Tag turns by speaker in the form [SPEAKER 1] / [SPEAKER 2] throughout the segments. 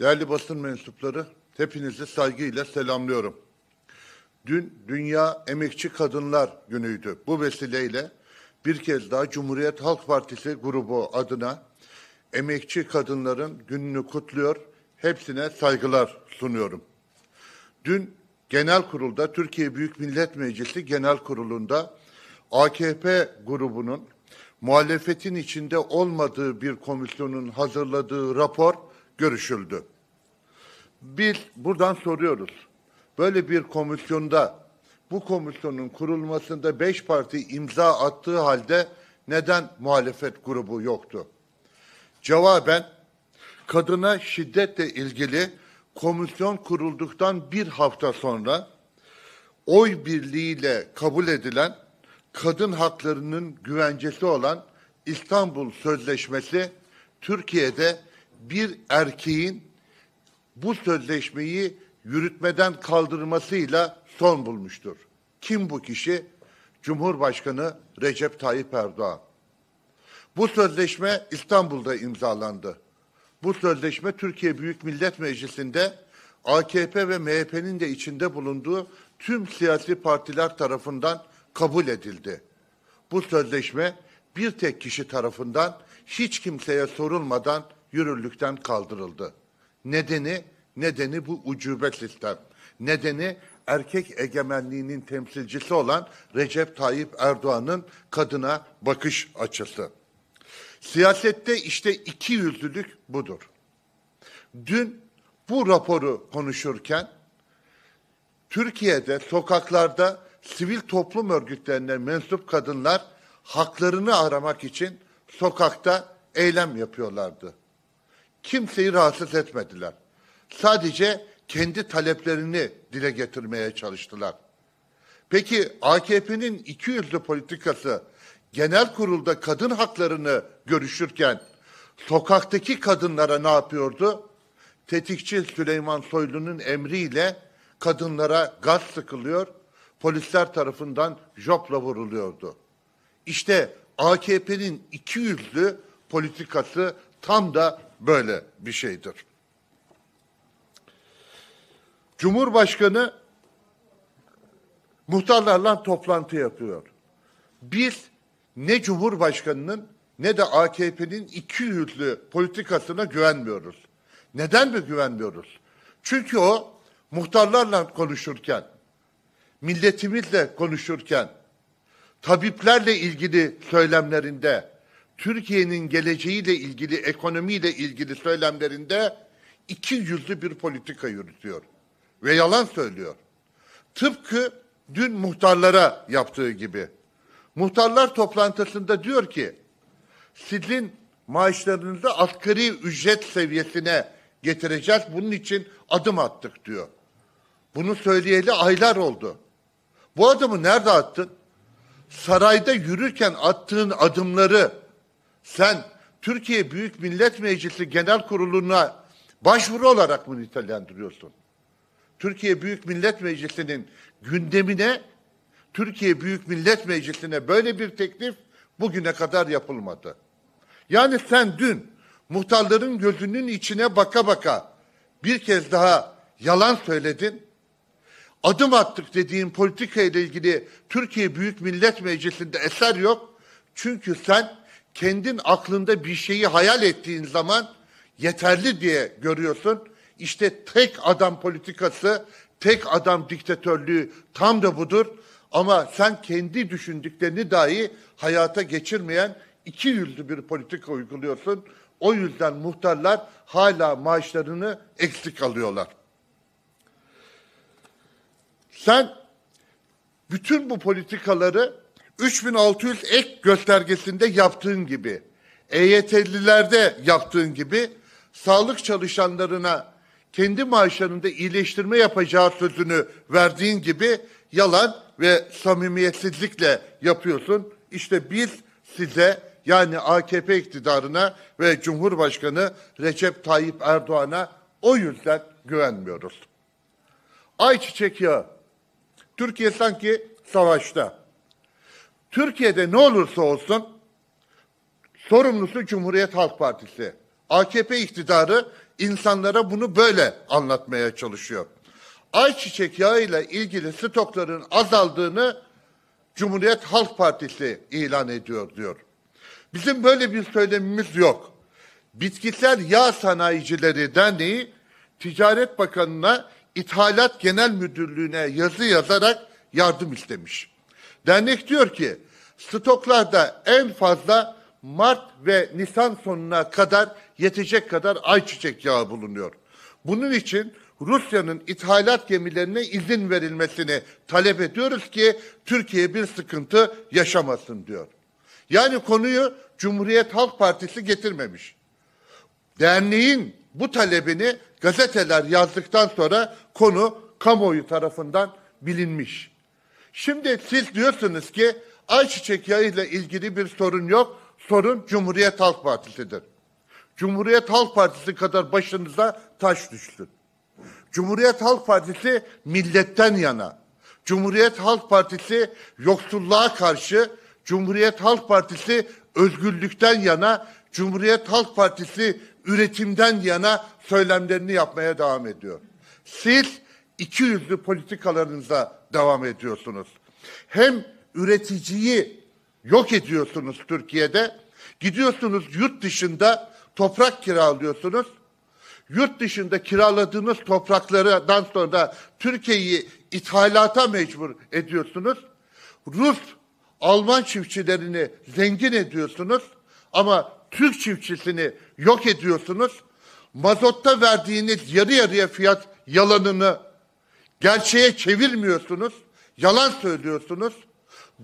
[SPEAKER 1] Değerli basın mensupları, hepinizi saygıyla selamlıyorum. Dün Dünya Emekçi Kadınlar Günü'ydü. Bu vesileyle bir kez daha Cumhuriyet Halk Partisi grubu adına emekçi kadınların gününü kutluyor, hepsine saygılar sunuyorum. Dün Genel Kurul'da, Türkiye Büyük Millet Meclisi Genel Kurulu'nda AKP grubunun muhalefetin içinde olmadığı bir komisyonun hazırladığı rapor görüşüldü. Biz buradan soruyoruz. Böyle bir komisyonda bu komisyonun kurulmasında beş parti imza attığı halde neden muhalefet grubu yoktu? Cevaben kadına şiddetle ilgili komisyon kurulduktan bir hafta sonra oy birliğiyle kabul edilen kadın haklarının güvencesi olan İstanbul Sözleşmesi Türkiye'de bir erkeğin bu sözleşmeyi yürütmeden kaldırmasıyla son bulmuştur. Kim bu kişi? Cumhurbaşkanı Recep Tayyip Erdoğan. Bu sözleşme İstanbul'da imzalandı. Bu sözleşme Türkiye Büyük Millet Meclisi'nde AKP ve MHP'nin de içinde bulunduğu tüm siyasi partiler tarafından kabul edildi. Bu sözleşme bir tek kişi tarafından hiç kimseye sorulmadan yürürlükten kaldırıldı. Nedeni, nedeni bu ucube sistem. Nedeni erkek egemenliğinin temsilcisi olan Recep Tayyip Erdoğan'ın kadına bakış açısı. Siyasette işte iki yüzlülük budur. Dün bu raporu konuşurken Türkiye'de sokaklarda sivil toplum örgütlerine mensup kadınlar haklarını aramak için sokakta eylem yapıyorlardı kimseyi rahatsız etmediler. Sadece kendi taleplerini dile getirmeye çalıştılar. Peki AKP'nin iki yüzlü politikası genel kurulda kadın haklarını görüşürken sokaktaki kadınlara ne yapıyordu? Tetikçi Süleyman Soylu'nun emriyle kadınlara gaz sıkılıyor, polisler tarafından jopla vuruluyordu. İşte AKP'nin iki yüzlü politikası tam da böyle bir şeydir. Cumhurbaşkanı muhtarlarla toplantı yapıyor. Biz ne Cumhurbaşkanı'nın ne de AKP'nin iki yüzlü politikasına güvenmiyoruz. Neden mi güvenmiyoruz? Çünkü o muhtarlarla konuşurken, milletimizle konuşurken, tabiplerle ilgili söylemlerinde, Türkiye'nin geleceğiyle ilgili, ekonomiyle ilgili söylemlerinde iki yüzlü bir politika yürütüyor ve yalan söylüyor. Tıpkı dün muhtarlara yaptığı gibi. Muhtarlar toplantısında diyor ki, sizin maaşlarınızı asgari ücret seviyesine getireceğiz. Bunun için adım attık diyor. Bunu söyleyeli aylar oldu. Bu adımı nerede attın? Sarayda yürürken attığın adımları sen Türkiye Büyük Millet Meclisi Genel Kurulu'na başvuru olarak mı nitelendiriyorsun? Türkiye Büyük Millet Meclisi'nin gündemine Türkiye Büyük Millet Meclisi'ne böyle bir teklif bugüne kadar yapılmadı. Yani sen dün muhtarların gözünün içine baka baka bir kez daha yalan söyledin. Adım attık dediğin politika ile ilgili Türkiye Büyük Millet Meclisi'nde eser yok. Çünkü sen kendin aklında bir şeyi hayal ettiğin zaman yeterli diye görüyorsun. İşte tek adam politikası, tek adam diktatörlüğü tam da budur. Ama sen kendi düşündüklerini dahi hayata geçirmeyen iki yüzlü bir politika uyguluyorsun. O yüzden muhtarlar hala maaşlarını eksik alıyorlar. Sen bütün bu politikaları 3600 ek göstergesinde yaptığın gibi, EYT'lilerde yaptığın gibi sağlık çalışanlarına kendi maaşlarında iyileştirme yapacağı sözünü verdiğin gibi yalan ve samimiyetsizlikle yapıyorsun. İşte biz size yani AKP iktidarına ve Cumhurbaşkanı Recep Tayyip Erdoğan'a o yüzden güvenmiyoruz. Ayçiçek yağı. Türkiye sanki savaşta. Türkiye'de ne olursa olsun sorumlusu Cumhuriyet Halk Partisi. AKP iktidarı insanlara bunu böyle anlatmaya çalışıyor. Ayçiçek yağıyla ilgili stokların azaldığını Cumhuriyet Halk Partisi ilan ediyor diyor. Bizim böyle bir söylemimiz yok. Bitkisel Yağ Sanayicileri Derneği Ticaret Bakanı'na İthalat Genel Müdürlüğü'ne yazı yazarak yardım istemiş. Dernek diyor ki stoklarda en fazla Mart ve Nisan sonuna kadar yetecek kadar ayçiçek yağı bulunuyor. Bunun için Rusya'nın ithalat gemilerine izin verilmesini talep ediyoruz ki Türkiye bir sıkıntı yaşamasın diyor. Yani konuyu Cumhuriyet Halk Partisi getirmemiş. Derneğin bu talebini gazeteler yazdıktan sonra konu kamuoyu tarafından bilinmiş. Şimdi siz diyorsunuz ki ayçiçek Yayı ile ilgili bir sorun yok. Sorun Cumhuriyet Halk Partisi'dir. Cumhuriyet Halk Partisi kadar başınıza taş düştü. Cumhuriyet Halk Partisi milletten yana. Cumhuriyet Halk Partisi yoksulluğa karşı, Cumhuriyet Halk Partisi özgürlükten yana, Cumhuriyet Halk Partisi üretimden yana söylemlerini yapmaya devam ediyor. Siz iki yüzlü politikalarınıza devam ediyorsunuz. Hem üreticiyi yok ediyorsunuz Türkiye'de. Gidiyorsunuz yurt dışında toprak kiralıyorsunuz. Yurt dışında kiraladığınız topraklardan sonra Türkiye'yi ithalata mecbur ediyorsunuz. Rus, Alman çiftçilerini zengin ediyorsunuz ama Türk çiftçisini yok ediyorsunuz. Mazotta verdiğiniz yarı yarıya fiyat yalanını Gerçeğe çevirmiyorsunuz. Yalan söylüyorsunuz.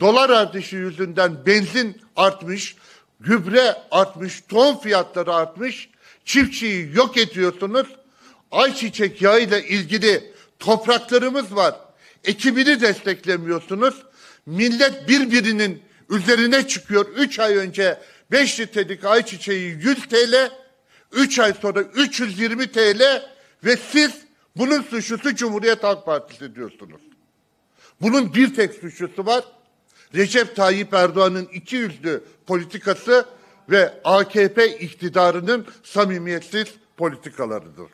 [SPEAKER 1] Dolar artışı yüzünden benzin artmış, gübre artmış, ton fiyatları artmış. Çiftçiyi yok ediyorsunuz. Ayçiçek yağıyla ilgili topraklarımız var. Ekibini desteklemiyorsunuz. Millet birbirinin üzerine çıkıyor. Üç ay önce 5 litrelik ayçiçeği 100 TL, üç ay sonra 320 TL ve siz bunun suçlusu Cumhuriyet Halk Partisi diyorsunuz. Bunun bir tek suçlusu var. Recep Tayyip Erdoğan'ın iki yüzlü politikası ve AKP iktidarının samimiyetsiz politikalarıdır.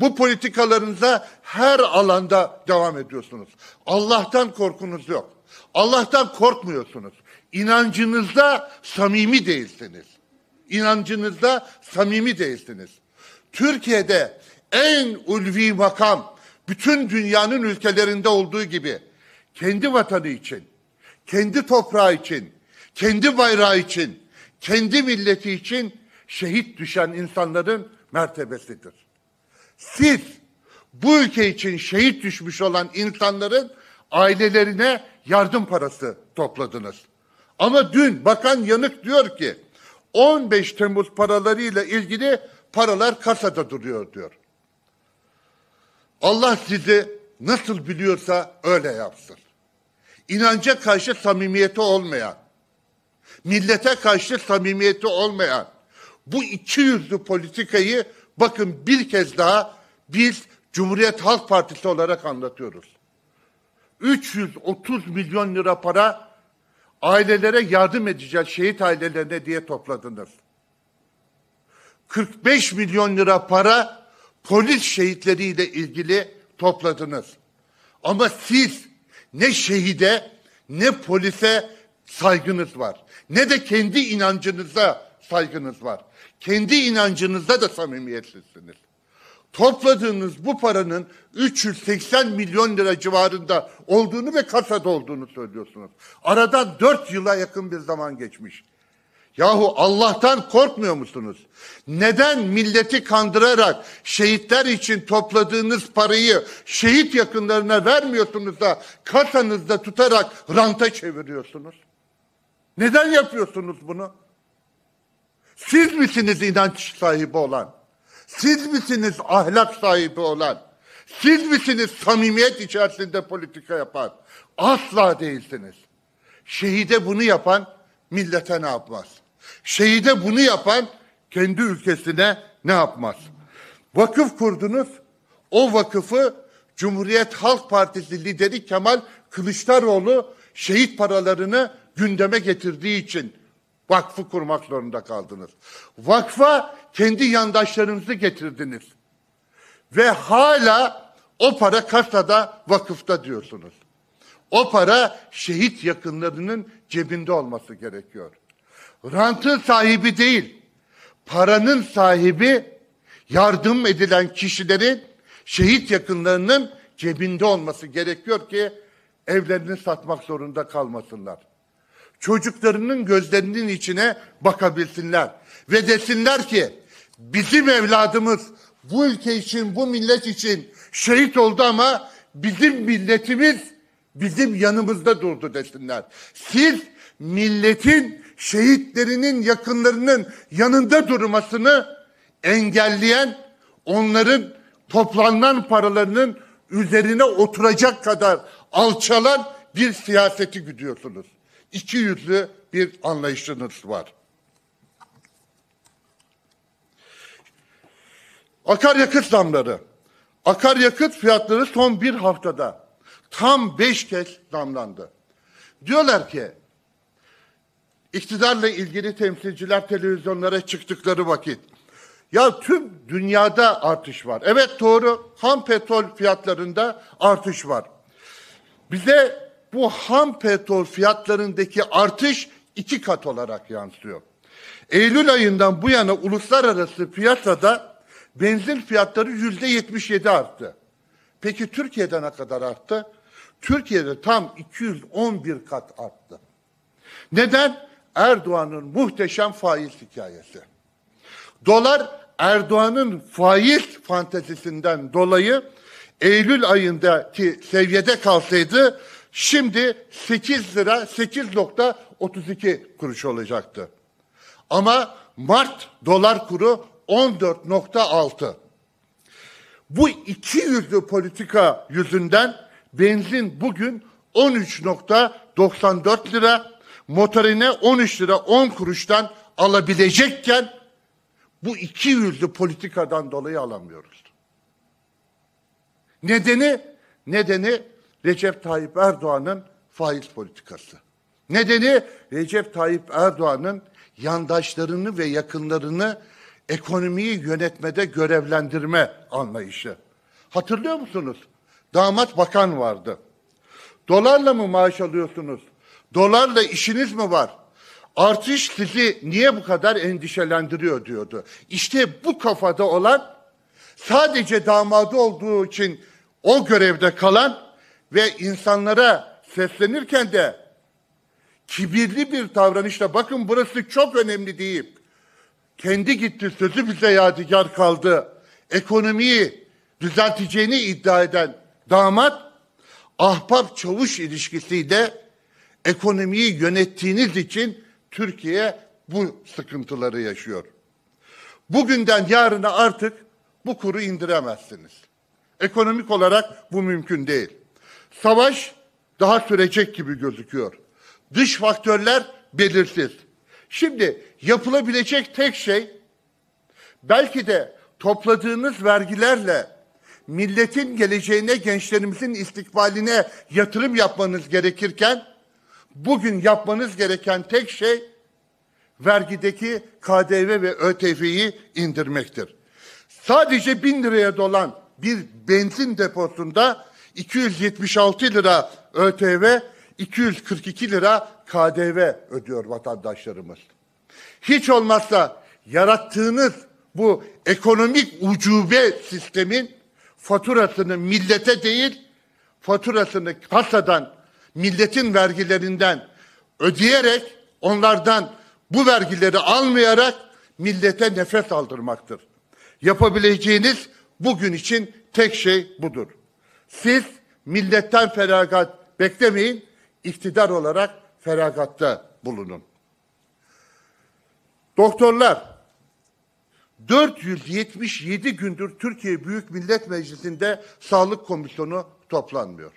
[SPEAKER 1] Bu politikalarınıza her alanda devam ediyorsunuz. Allah'tan korkunuz yok. Allah'tan korkmuyorsunuz. İnancınızda samimi değilsiniz. İnancınızda samimi değilsiniz. Türkiye'de en ulvi makam bütün dünyanın ülkelerinde olduğu gibi kendi vatanı için, kendi toprağı için, kendi bayrağı için, kendi milleti için şehit düşen insanların mertebesidir. Siz bu ülke için şehit düşmüş olan insanların ailelerine yardım parası topladınız. Ama dün Bakan Yanık diyor ki 15 Temmuz paralarıyla ilgili paralar kasada duruyor diyor. Allah sizi nasıl biliyorsa öyle yapsın. İnanca karşı samimiyeti olmayan, millete karşı samimiyeti olmayan bu iki yüzlü politikayı bakın bir kez daha biz Cumhuriyet Halk Partisi olarak anlatıyoruz. 330 milyon lira para ailelere yardım edeceğiz şehit ailelerine diye topladınız. 45 milyon lira para polis şehitleriyle ilgili topladınız. Ama siz ne şehide ne polise saygınız var. Ne de kendi inancınıza saygınız var. Kendi inancınıza da samimiyetsizsiniz. Topladığınız bu paranın 380 milyon lira civarında olduğunu ve kasada olduğunu söylüyorsunuz. Aradan 4 yıla yakın bir zaman geçmiş. Yahu Allah'tan korkmuyor musunuz? Neden milleti kandırarak şehitler için topladığınız parayı şehit yakınlarına vermiyorsunuz da kasanızda tutarak ranta çeviriyorsunuz? Neden yapıyorsunuz bunu? Siz misiniz inanç sahibi olan? Siz misiniz ahlak sahibi olan? Siz misiniz samimiyet içerisinde politika yapan? Asla değilsiniz. Şehide bunu yapan millete ne yapmaz? Şehide bunu yapan kendi ülkesine ne yapmaz? Vakıf kurdunuz. O vakıfı Cumhuriyet Halk Partisi lideri Kemal Kılıçdaroğlu şehit paralarını gündeme getirdiği için vakfı kurmak zorunda kaldınız. Vakfa kendi yandaşlarınızı getirdiniz. Ve hala o para kasada vakıfta diyorsunuz. O para şehit yakınlarının cebinde olması gerekiyor. Rantın sahibi değil, paranın sahibi yardım edilen kişilerin şehit yakınlarının cebinde olması gerekiyor ki evlerini satmak zorunda kalmasınlar. Çocuklarının gözlerinin içine bakabilsinler ve desinler ki bizim evladımız bu ülke için, bu millet için şehit oldu ama bizim milletimiz bizim yanımızda durdu desinler. Siz milletin şehitlerinin yakınlarının yanında durmasını engelleyen onların toplanan paralarının üzerine oturacak kadar alçalan bir siyaseti güdüyorsunuz. İki yüzlü bir anlayışınız var. Akaryakıt zamları. Akaryakıt fiyatları son bir haftada tam beş kez zamlandı. Diyorlar ki iktidarla ilgili temsilciler televizyonlara çıktıkları vakit ya tüm dünyada artış var. Evet doğru ham petrol fiyatlarında artış var. Bize bu ham petrol fiyatlarındaki artış iki kat olarak yansıyor. Eylül ayından bu yana uluslararası piyasada benzin fiyatları yüzde yetmiş yedi arttı. Peki Türkiye'de ne kadar arttı? Türkiye'de tam 211 kat arttı. Neden? Erdoğan'ın muhteşem faiz hikayesi. Dolar Erdoğan'ın faiz fantezisinden dolayı Eylül ayındaki seviyede kalsaydı şimdi 8 lira 8.32 kuruş olacaktı. Ama Mart dolar kuru 14.6. Bu iki yüzlü politika yüzünden benzin bugün 13.94 lira, motorine 13 lira 10 kuruştan alabilecekken bu iki yüzlü politikadan dolayı alamıyoruz. Nedeni nedeni Recep Tayyip Erdoğan'ın faiz politikası. Nedeni Recep Tayyip Erdoğan'ın yandaşlarını ve yakınlarını ekonomiyi yönetmede görevlendirme anlayışı. Hatırlıyor musunuz? Damat bakan vardı. Dolarla mı maaş alıyorsunuz? Dolarla işiniz mi var? Artış sizi niye bu kadar endişelendiriyor diyordu. İşte bu kafada olan sadece damadı olduğu için o görevde kalan ve insanlara seslenirken de kibirli bir davranışla bakın burası çok önemli deyip kendi gitti sözü bize yadigar kaldı. Ekonomiyi düzelteceğini iddia eden damat ahbap çavuş ilişkisiyle ekonomiyi yönettiğiniz için Türkiye bu sıkıntıları yaşıyor. Bugünden yarına artık bu kuru indiremezsiniz. Ekonomik olarak bu mümkün değil. Savaş daha sürecek gibi gözüküyor. Dış faktörler belirsiz. Şimdi yapılabilecek tek şey belki de topladığınız vergilerle milletin geleceğine, gençlerimizin istikbaline yatırım yapmanız gerekirken Bugün yapmanız gereken tek şey vergideki KDV ve ÖTV'yi indirmektir. Sadece bin liraya dolan bir benzin deposunda 276 lira ÖTV, 242 lira KDV ödüyor vatandaşlarımız. Hiç olmazsa yarattığınız bu ekonomik ucube sistemin faturasını millete değil, faturasını kasadan milletin vergilerinden ödeyerek onlardan bu vergileri almayarak millete nefret aldırmaktır. Yapabileceğiniz bugün için tek şey budur. Siz milletten feragat beklemeyin, iktidar olarak feragatta bulunun. Doktorlar 477 gündür Türkiye Büyük Millet Meclisi'nde Sağlık Komisyonu toplanmıyor.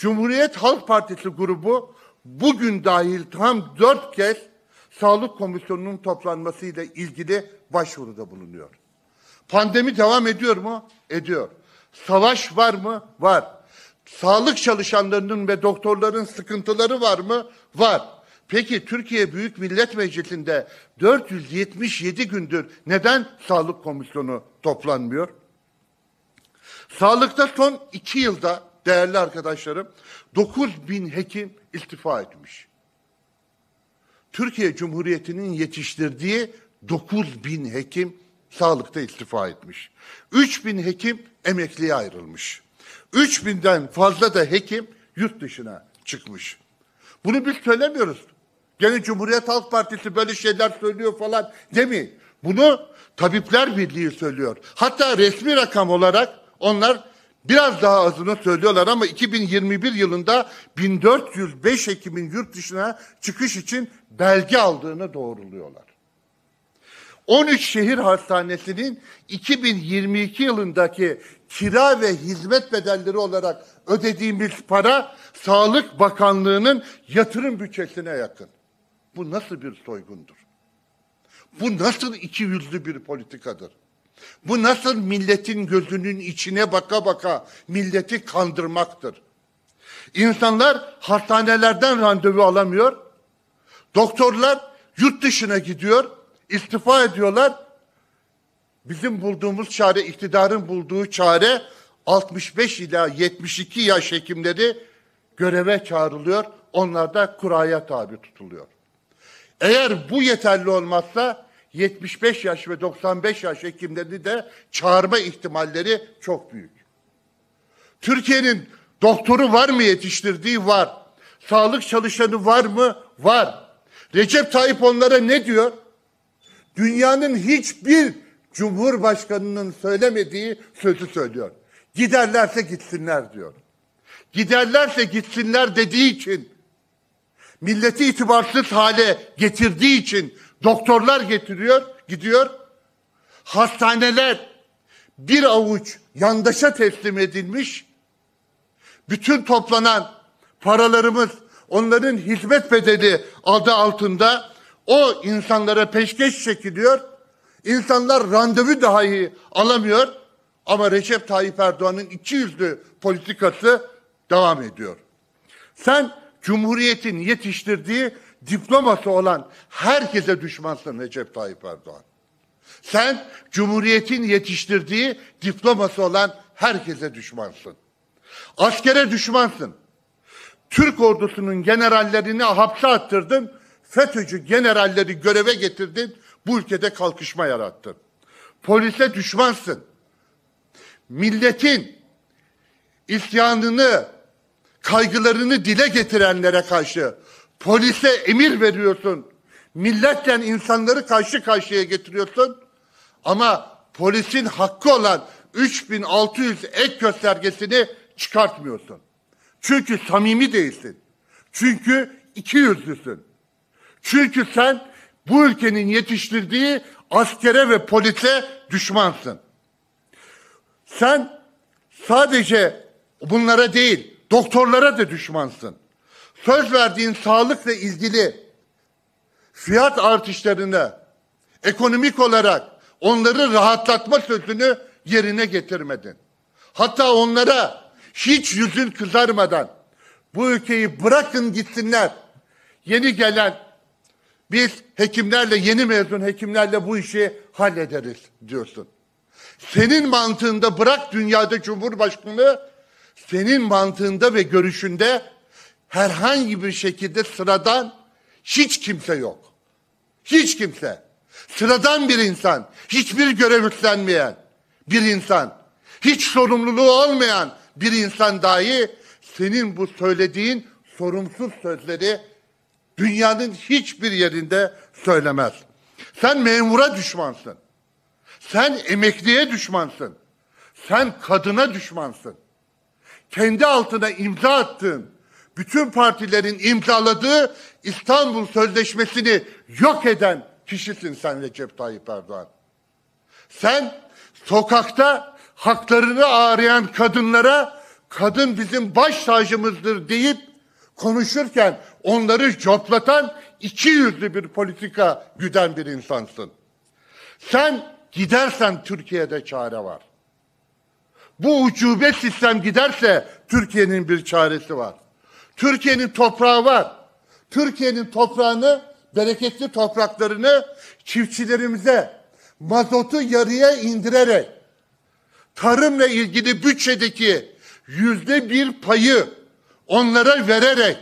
[SPEAKER 1] Cumhuriyet Halk Partisi grubu bugün dahil tam dört kez Sağlık Komisyonu'nun toplanmasıyla ilgili başvuruda bulunuyor. Pandemi devam ediyor mu? Ediyor. Savaş var mı? Var. Sağlık çalışanlarının ve doktorların sıkıntıları var mı? Var. Peki Türkiye Büyük Millet Meclisi'nde 477 gündür neden Sağlık Komisyonu toplanmıyor? Sağlıkta son iki yılda değerli arkadaşlarım 9 bin hekim iltifa etmiş. Türkiye Cumhuriyeti'nin yetiştirdiği 9 bin hekim sağlıkta istifa etmiş. 3 bin hekim emekliye ayrılmış. 3 binden fazla da hekim yurt dışına çıkmış. Bunu biz söylemiyoruz. Gene Cumhuriyet Halk Partisi böyle şeyler söylüyor falan demeyin. Bunu Tabipler Birliği söylüyor. Hatta resmi rakam olarak onlar Biraz daha azını söylüyorlar ama 2021 yılında 1405 ekimin yurt dışına çıkış için belge aldığını doğruluyorlar. 13 şehir hastanesinin 2022 yılındaki kira ve hizmet bedelleri olarak ödediğimiz para Sağlık Bakanlığı'nın yatırım bütçesine yakın. Bu nasıl bir soygundur? Bu nasıl iki ikiyüzlü bir politikadır? Bu nasıl milletin gözünün içine baka baka milleti kandırmaktır. İnsanlar hastanelerden randevu alamıyor. Doktorlar yurt dışına gidiyor, istifa ediyorlar. Bizim bulduğumuz çare, iktidarın bulduğu çare 65 ila 72 yaş hekimleri göreve çağrılıyor. Onlar da kuraya tabi tutuluyor. Eğer bu yeterli olmazsa 75 yaş ve 95 yaş hekimlerini de çağırma ihtimalleri çok büyük. Türkiye'nin doktoru var mı yetiştirdiği? Var. Sağlık çalışanı var mı? Var. Recep Tayyip onlara ne diyor? Dünyanın hiçbir cumhurbaşkanının söylemediği sözü söylüyor. Giderlerse gitsinler diyor. Giderlerse gitsinler dediği için milleti itibarsız hale getirdiği için Doktorlar getiriyor, gidiyor. Hastaneler bir avuç yandaşa teslim edilmiş. Bütün toplanan paralarımız onların hizmet bedeli adı altında o insanlara peşkeş çekiliyor. İnsanlar randevu dahi alamıyor. Ama Recep Tayyip Erdoğan'ın iki yüzlü politikası devam ediyor. Sen Cumhuriyet'in yetiştirdiği diploması olan herkese düşmansın Recep Tayyip Erdoğan. Sen Cumhuriyet'in yetiştirdiği diploması olan herkese düşmansın. Askere düşmansın. Türk ordusunun generallerini hapse attırdın. FETÖ'cü generalleri göreve getirdin. Bu ülkede kalkışma yarattın. Polise düşmansın. Milletin isyanını, kaygılarını dile getirenlere karşı Polise emir veriyorsun. Milletle insanları karşı karşıya getiriyorsun. Ama polisin hakkı olan 3600 ek göstergesini çıkartmıyorsun. Çünkü samimi değilsin. Çünkü iki yüzlüsün. Çünkü sen bu ülkenin yetiştirdiği askere ve polise düşmansın. Sen sadece bunlara değil, doktorlara da düşmansın söz verdiğin sağlıkla ilgili fiyat artışlarını ekonomik olarak onları rahatlatma sözünü yerine getirmedin. Hatta onlara hiç yüzün kızarmadan bu ülkeyi bırakın gitsinler. Yeni gelen biz hekimlerle yeni mezun hekimlerle bu işi hallederiz diyorsun. Senin mantığında bırak dünyada Cumhurbaşkanı senin mantığında ve görüşünde herhangi bir şekilde sıradan hiç kimse yok. Hiç kimse. Sıradan bir insan, hiçbir görev üstlenmeyen bir insan, hiç sorumluluğu olmayan bir insan dahi senin bu söylediğin sorumsuz sözleri dünyanın hiçbir yerinde söylemez. Sen memura düşmansın. Sen emekliye düşmansın. Sen kadına düşmansın. Kendi altına imza attığın bütün partilerin imzaladığı İstanbul Sözleşmesi'ni yok eden kişisin sen Recep Tayyip Erdoğan. Sen sokakta haklarını ağrıyan kadınlara kadın bizim baş tacımızdır deyip konuşurken onları coplatan iki yüzlü bir politika güden bir insansın. Sen gidersen Türkiye'de çare var. Bu ucube sistem giderse Türkiye'nin bir çaresi var. Türkiye'nin toprağı var. Türkiye'nin toprağını, bereketli topraklarını çiftçilerimize mazotu yarıya indirerek tarımla ilgili bütçedeki yüzde bir payı onlara vererek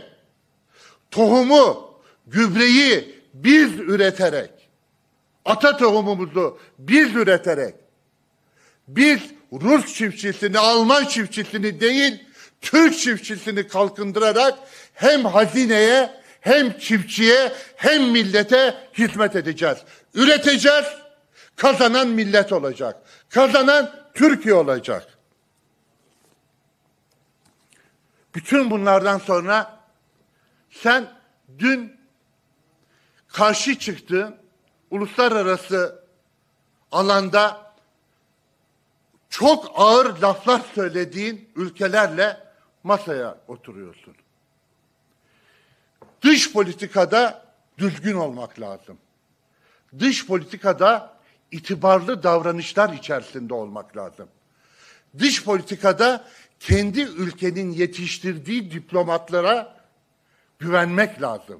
[SPEAKER 1] tohumu, gübreyi biz üreterek ata tohumumuzu biz üreterek biz Rus çiftçisini, Alman çiftçisini değil Türk çiftçisini kalkındırarak hem hazineye hem çiftçiye hem millete hizmet edeceğiz. Üreteceğiz. Kazanan millet olacak. Kazanan Türkiye olacak. Bütün bunlardan sonra sen dün karşı çıktığın uluslararası alanda çok ağır laflar söylediğin ülkelerle masaya oturuyorsun. Dış politikada düzgün olmak lazım. Dış politikada itibarlı davranışlar içerisinde olmak lazım. Dış politikada kendi ülkenin yetiştirdiği diplomatlara güvenmek lazım.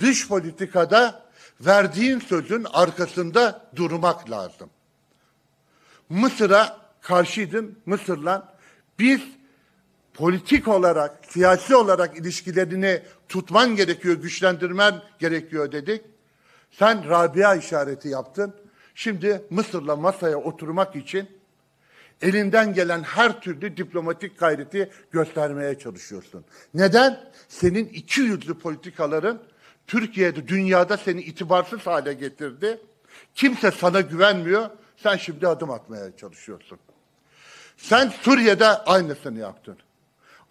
[SPEAKER 1] Dış politikada verdiğin sözün arkasında durmak lazım. Mısır'a karşıydın Mısır'la. Biz politik olarak, siyasi olarak ilişkilerini tutman gerekiyor, güçlendirmen gerekiyor dedik. Sen Rabia işareti yaptın. Şimdi Mısır'la masaya oturmak için elinden gelen her türlü diplomatik gayreti göstermeye çalışıyorsun. Neden? Senin iki yüzlü politikaların Türkiye'de, dünyada seni itibarsız hale getirdi. Kimse sana güvenmiyor. Sen şimdi adım atmaya çalışıyorsun. Sen Suriye'de aynısını yaptın.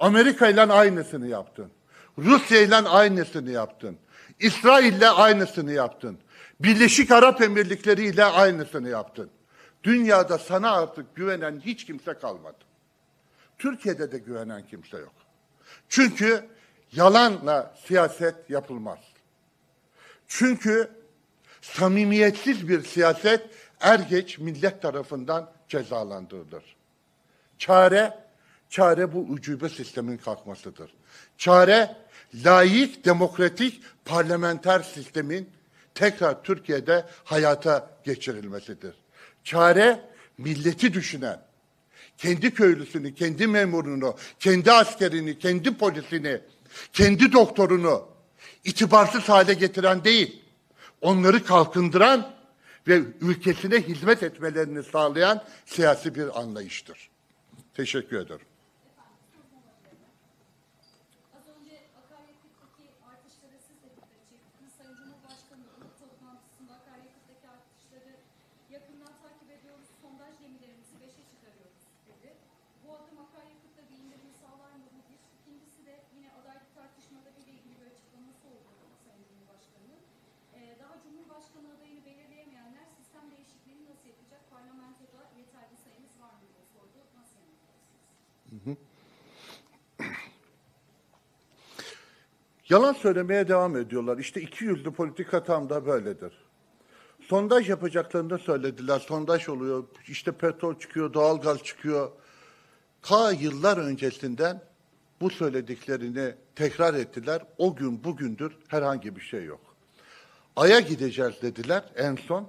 [SPEAKER 1] Amerika ile aynısını yaptın. Rusya ile aynısını yaptın. İsrail ile aynısını yaptın. Birleşik Arap Emirlikleri ile aynısını yaptın. Dünyada sana artık güvenen hiç kimse kalmadı. Türkiye'de de güvenen kimse yok. Çünkü yalanla siyaset yapılmaz. Çünkü samimiyetsiz bir siyaset er geç millet tarafından cezalandırılır. Çare Çare bu ucube sistemin kalkmasıdır. Çare layık, demokratik, parlamenter sistemin tekrar Türkiye'de hayata geçirilmesidir. Çare milleti düşünen, kendi köylüsünü, kendi memurunu, kendi askerini, kendi polisini, kendi doktorunu itibarsız hale getiren değil, onları kalkındıran ve ülkesine hizmet etmelerini sağlayan siyasi bir anlayıştır. Teşekkür ederim. Yakından takip ediyoruz, sondaj gemilerimizi beşe çıkarıyoruz dedi. Bu adım akaryakıtta bir indirimi sağlar mı? Bu bir. İkincisi de yine adaylık bir ilgili bir açıklaması oldu Sayın Cumhurbaşkanı'nın. Ee, daha Cumhurbaşkanı adayını belirleyemeyenler sistem değişikliğini nasıl yapacak? Parlamentoda yeterli sayımız var mı diye sordu. Nasıl yanıtlarsınız? hı. Yalan söylemeye devam ediyorlar. İşte iki yüzlü politika tam da böyledir sondaj yapacaklarını söylediler. Sondaj oluyor. İşte petrol çıkıyor, doğalgaz çıkıyor. Ta yıllar öncesinden bu söylediklerini tekrar ettiler. O gün bugündür herhangi bir şey yok. Ay'a gideceğiz dediler en son.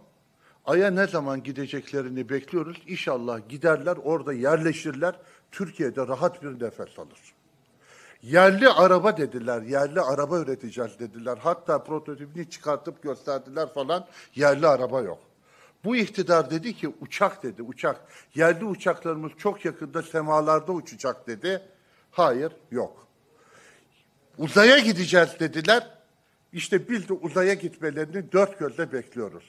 [SPEAKER 1] Ay'a ne zaman gideceklerini bekliyoruz. İnşallah giderler, orada yerleşirler. Türkiye'de rahat bir nefes alır. Yerli araba dediler, yerli araba üreteceğiz dediler. Hatta prototipini çıkartıp gösterdiler falan. Yerli araba yok. Bu iktidar dedi ki uçak dedi, uçak. Yerli uçaklarımız çok yakında semalarda uçacak dedi. Hayır, yok. Uzaya gideceğiz dediler. İşte biz de uzaya gitmelerini dört gözle bekliyoruz.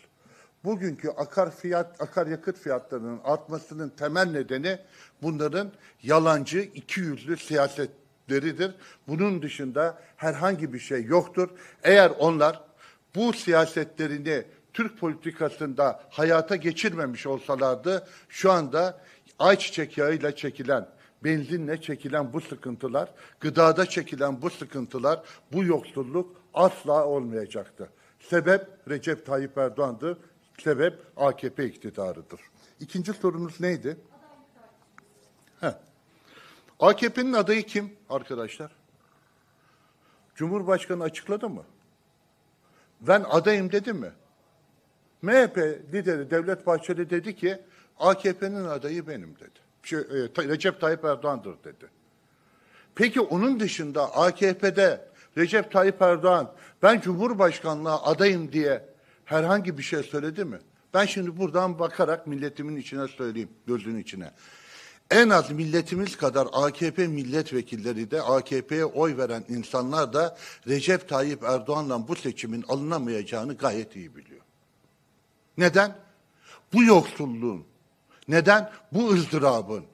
[SPEAKER 1] Bugünkü akar fiyat, akaryakıt fiyatlarının artmasının temel nedeni bunların yalancı, iki yüzlü siyaset güçleridir. Bunun dışında herhangi bir şey yoktur. Eğer onlar bu siyasetlerini Türk politikasında hayata geçirmemiş olsalardı şu anda ayçiçek yağıyla çekilen benzinle çekilen bu sıkıntılar, gıdada çekilen bu sıkıntılar, bu yoksulluk asla olmayacaktı. Sebep Recep Tayyip Erdoğan'dı, sebep AKP iktidarıdır. İkinci sorunuz neydi? Heh. AKP'nin adayı kim arkadaşlar? Cumhurbaşkanı açıkladı mı? Ben adayım dedi mi? MHP lideri Devlet Bahçeli dedi ki AKP'nin adayı benim dedi. Şey, e, Recep Tayyip Erdoğan'dır dedi. Peki onun dışında AKP'de Recep Tayyip Erdoğan ben Cumhurbaşkanlığa adayım diye herhangi bir şey söyledi mi? Ben şimdi buradan bakarak milletimin içine söyleyeyim, gözünün içine en az milletimiz kadar AKP milletvekilleri de AKP'ye oy veren insanlar da Recep Tayyip Erdoğan'la bu seçimin alınamayacağını gayet iyi biliyor. Neden? Bu yoksulluğun, neden bu ızdırabın,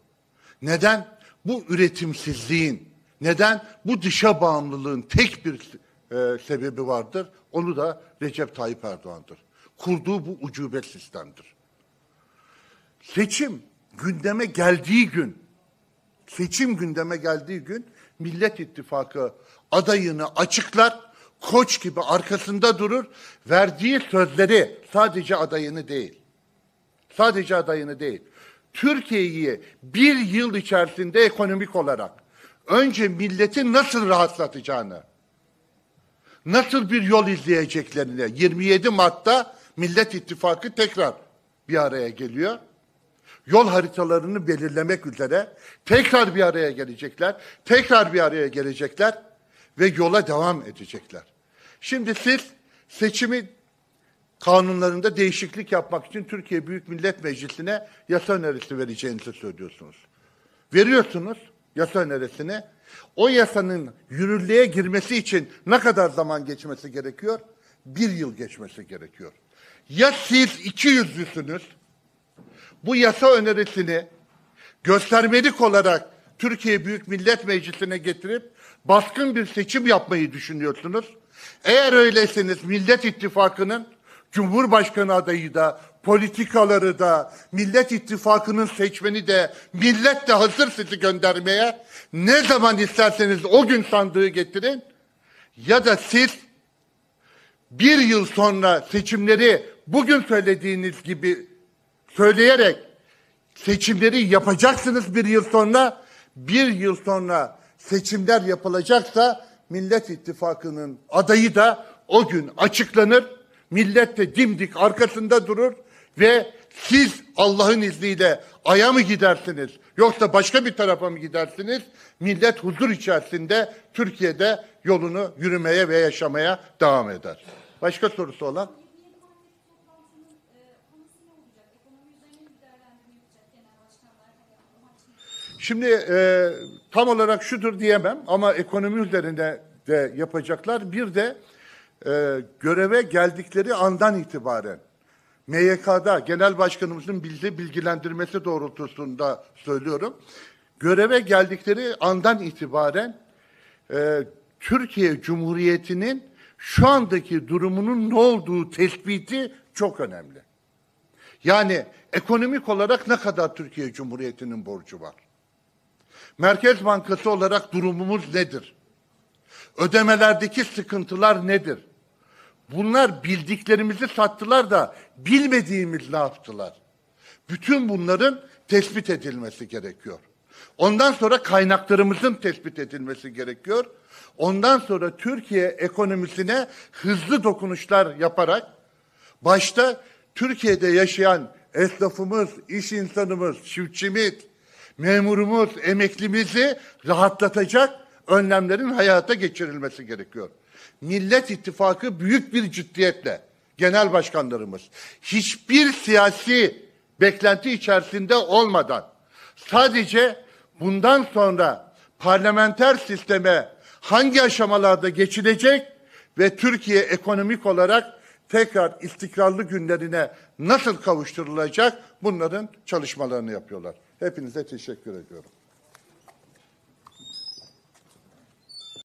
[SPEAKER 1] neden bu üretimsizliğin, neden bu dışa bağımlılığın tek bir e, sebebi vardır? Onu da Recep Tayyip Erdoğan'dır. Kurduğu bu ucube sistemdir. Seçim gündeme geldiği gün, seçim gündeme geldiği gün Millet İttifakı adayını açıklar, koç gibi arkasında durur, verdiği sözleri sadece adayını değil, sadece adayını değil, Türkiye'yi bir yıl içerisinde ekonomik olarak önce milleti nasıl rahatlatacağını, nasıl bir yol izleyeceklerini 27 Mart'ta Millet İttifakı tekrar bir araya geliyor yol haritalarını belirlemek üzere tekrar bir araya gelecekler, tekrar bir araya gelecekler ve yola devam edecekler. Şimdi siz seçimi kanunlarında değişiklik yapmak için Türkiye Büyük Millet Meclisi'ne yasa önerisi vereceğinizi söylüyorsunuz. Veriyorsunuz yasa önerisini. O yasanın yürürlüğe girmesi için ne kadar zaman geçmesi gerekiyor? Bir yıl geçmesi gerekiyor. Ya siz iki yüzlüsünüz, bu yasa önerisini göstermelik olarak Türkiye Büyük Millet Meclisi'ne getirip baskın bir seçim yapmayı düşünüyorsunuz. Eğer öyleyseniz Millet İttifakı'nın Cumhurbaşkanı adayı da, politikaları da, Millet İttifakı'nın seçmeni de, millet de hazır sizi göndermeye. Ne zaman isterseniz o gün sandığı getirin. Ya da siz bir yıl sonra seçimleri bugün söylediğiniz gibi söyleyerek seçimleri yapacaksınız bir yıl sonra. Bir yıl sonra seçimler yapılacaksa Millet İttifakı'nın adayı da o gün açıklanır. Millet de dimdik arkasında durur ve siz Allah'ın izniyle aya mı gidersiniz yoksa başka bir tarafa mı gidersiniz? Millet huzur içerisinde Türkiye'de yolunu yürümeye ve yaşamaya devam eder. Başka sorusu olan? Şimdi e, tam olarak şudur diyemem ama ekonomi üzerine de yapacaklar. Bir de e, göreve geldikleri andan itibaren MYK'da genel başkanımızın bizi bilgilendirmesi doğrultusunda söylüyorum. Göreve geldikleri andan itibaren e, Türkiye Cumhuriyeti'nin şu andaki durumunun ne olduğu tespiti çok önemli. Yani ekonomik olarak ne kadar Türkiye Cumhuriyeti'nin borcu var? Merkez Bankası olarak durumumuz nedir? Ödemelerdeki sıkıntılar nedir? Bunlar bildiklerimizi sattılar da bilmediğimiz ne yaptılar? Bütün bunların tespit edilmesi gerekiyor. Ondan sonra kaynaklarımızın tespit edilmesi gerekiyor. Ondan sonra Türkiye ekonomisine hızlı dokunuşlar yaparak başta Türkiye'de yaşayan esnafımız, iş insanımız, çiftçimiz, memurumuz, emeklimizi rahatlatacak önlemlerin hayata geçirilmesi gerekiyor. Millet İttifakı büyük bir ciddiyetle genel başkanlarımız hiçbir siyasi beklenti içerisinde olmadan sadece bundan sonra parlamenter sisteme hangi aşamalarda geçilecek ve Türkiye ekonomik olarak tekrar istikrarlı günlerine nasıl kavuşturulacak bunların çalışmalarını yapıyorlar. Hepinize teşekkür ediyorum.